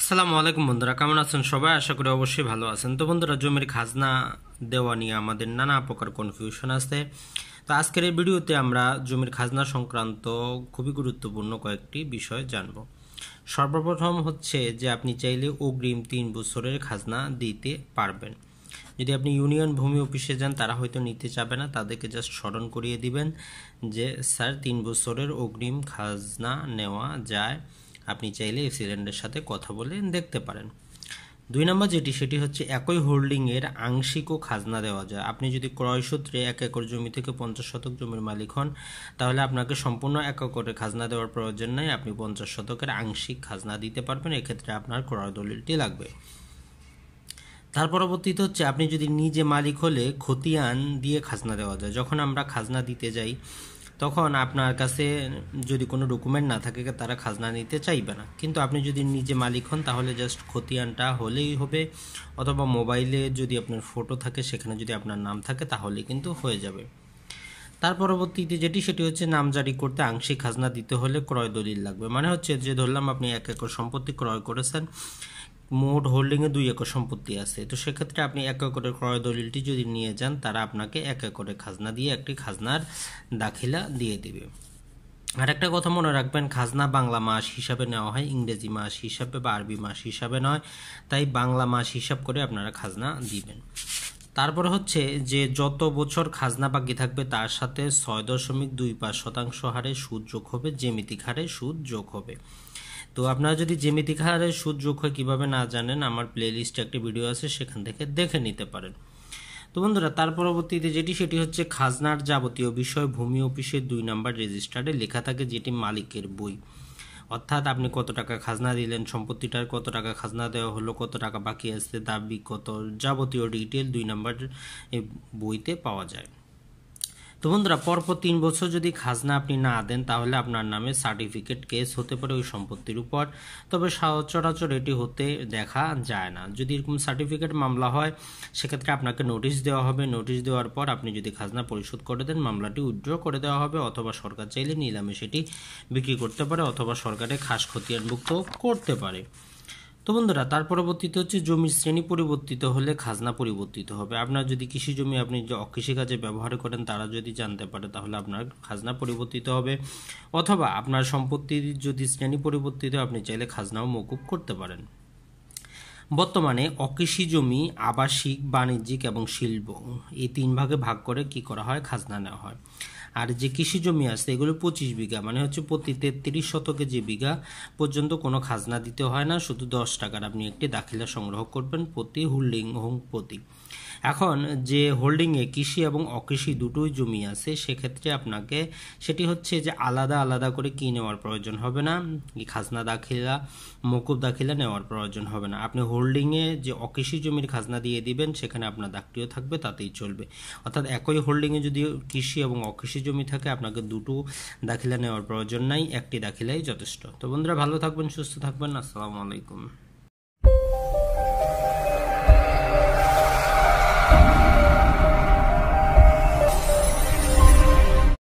আসসালামু আলাইকুম বন্ধুরা কেমন আছেন সবাই আশা করি অবশ্যই ভালো আছেন তো বন্ধুরা জমির খাজনা দেওয়া নিয়ে আমাদের নানা প্রকার কনফিউশন আছে তো আজকের এই ভিডিওতে আমরা জমির খাজনা সংক্রান্ত খুবই গুরুত্বপূর্ণ কয়েকটি বিষয় জানব সর্বপ্রথম হচ্ছে যে আপনি চাইলে অগ্রিম তিন বছরের খাজনা দিতে পারবেন যদি আপনি ইউনিয়ন ভূমি অফিসে যান তারা হয়তো নিতে চাবে না তাদেরকে জাস্ট স্মরণ করিয়ে দিবেন যে স্যার তিন বছরের অগ্রিম খাজনা নেওয়া যায় আপনি চাইলে এফসিডেন্টের সাথে কথা বলে দেখতে পারেন দুই নম্বর যেটি সেটি হচ্ছে একই হোল্ডিংয়ের আংশিক ও খাজনা দেওয়া যায় আপনি যদি ক্রয় সূত্রে এক একর জমি থেকে পঞ্চাশ শতক জমির মালিক হন তাহলে আপনাকে সম্পূর্ণ এক একরে খাজনা দেওয়ার প্রয়োজন নেই আপনি পঞ্চাশ শতকের আংশিক খাজনা দিতে পারবেন এক্ষেত্রে আপনার ক্রয় দলিলটি লাগবে তার পরবর্তীতে হচ্ছে আপনি যদি নিজে মালিক হলে খতিয়ান দিয়ে খাজনা দেওয়া যায় যখন আমরা খাজনা দিতে যাই তখন আপনার কাছে যদি কোনো ডকুমেন্ট না থাকে তারা খাজনা নিতে চাইবে না কিন্তু আপনি যদি নিজে মালিক হন তাহলে জাস্ট খতিয়ানটা হলেই হবে অথবা মোবাইলে যদি আপনার ফটো থাকে সেখানে যদি আপনার নাম থাকে তাহলে কিন্তু হয়ে যাবে তার পরবর্তীতে যেটি সেটি হচ্ছে নাম জারি করতে আংশিক খাজনা দিতে হলে ক্রয় দলিল লাগবে মানে হচ্ছে যে ধরলাম আপনি এক একর সম্পত্তি ক্রয় করেছেন মোট হোল্ডিংয়ে দুই একর সম্পত্তি আছে তো সেক্ষেত্রে আপনি এক একরের ক্রয় দলিলটি যদি নিয়ে যান তারা আপনাকে এক একরের খাজনা দিয়ে একটি খাজনার দাখিলা দিয়ে দেবে আর একটা কথা মনে রাখবেন খাজনা বাংলা মাস হিসাবে নেওয়া হয় ইংরেজি মাস হিসাবে বা আরবি মাস হিসাবে নয় তাই বাংলা মাস হিসাব করে আপনারা খাজনা দিবেন তারপর হচ্ছে যে যত বছর খাজনা বাকি থাকবে তার সাথে ছয় দশমিক দুই পাঁচ শতাংশ হারে সুদ যোগ হবে জ্যামিতিক হারে সুদ যোগ হবে তো আপনারা যদি জ্যামিতিক হারে সুদ যোগ হয় কীভাবে না জানেন আমার প্লেলিস্টে একটি ভিডিও আছে সেখান থেকে দেখে নিতে পারেন তো বন্ধুরা তার পরবর্তীতে যেটি সেটি হচ্ছে খাজনার যাবতীয় বিষয় ভূমি অফিসের দুই নাম্বার রেজিস্টারে লেখা থাকে যেটি মালিকের বই অর্থাৎ আপনি কত টাকা খাজনা দিলেন সম্পত্তিটার কত টাকা খাজনা দেওয়া হলো কত টাকা বাকি আছে দাবি কত যাবতীয় ডিটেল দুই নাম্বার বইতে পাওয়া যায় তো বন্ধুরা পরপর তিন বছর যদি খাজনা আপনি না দেন তাহলে আপনার নামে সার্টিফিকেট কেস হতে পারে ওই সম্পত্তির উপর তবে সচরাচর এটি হতে দেখা যায় না যদি এরকম সার্টিফিকেট মামলা হয় সেক্ষেত্রে আপনাকে নোটিশ দেওয়া হবে নোটিশ দেওয়ার পর আপনি যদি খাজনা পরিশোধ করে দেন মামলাটি উইড্র করে দেওয়া হবে অথবা সরকার চাইলে নিলামে সেটি বিক্রি করতে পারে অথবা সরকারে খাস খতিয়ানভুক্ত করতে পারে তো বন্ধুরা তার পরবর্তীতে হচ্ছে জমির শ্রেণী পরিবর্তিত হলে খাজনা পরিবর্তিত হবে আপনার যদি কৃষি জমি আপনি যে কৃষিকাজে ব্যবহার করেন তারা যদি জানতে পারে তাহলে আপনার খাজনা পরিবর্তিত হবে অথবা আপনার সম্পত্তির যদি শ্রেণী পরিবর্তিত আপনি চাইলে খাজনাও মকুব করতে পারেন বর্তমানে অকৃষি জমি আবাসিক বাণিজ্যিক এবং শিল্প এই তিন ভাগে ভাগ করে কি করা হয় খাজনা নেওয়া হয় আর যে কৃষি জমি আছে এগুলো পঁচিশ বিঘা মানে হচ্ছে প্রতি তেত্রিশ শতকে যে বিঘা পর্যন্ত কোনো খাজনা দিতে হয় না শুধু দশ টাকার আপনি একটি দাখিলা সংগ্রহ করবেন প্রতি হুল্ডিং হোম প্রতি এখন যে হোল্ডিংয়ে কৃষি এবং অকৃষি দুটোই জমি আছে সেক্ষেত্রে আপনাকে সেটি হচ্ছে যে আলাদা আলাদা করে কী নেওয়ার প্রয়োজন হবে না খাজনা দাখিলা মকুব দাখিলা নেওয়ার প্রয়োজন হবে না আপনি হোল্ডিংয়ে যে অকৃষি জমির খাজনা দিয়ে দিবেন সেখানে আপনার দাগটিও থাকবে তাতেই চলবে অর্থাৎ একই হোল্ডিংয়ে যদি কৃষি এবং অকৃষি জমি থাকে আপনাকে দুটো দাখিলা নেওয়ার প্রয়োজন নাই একটি দাখিলাই যথেষ্ট তো বন্ধুরা ভালো থাকবেন সুস্থ থাকবেন আসসালামু আলাইকুম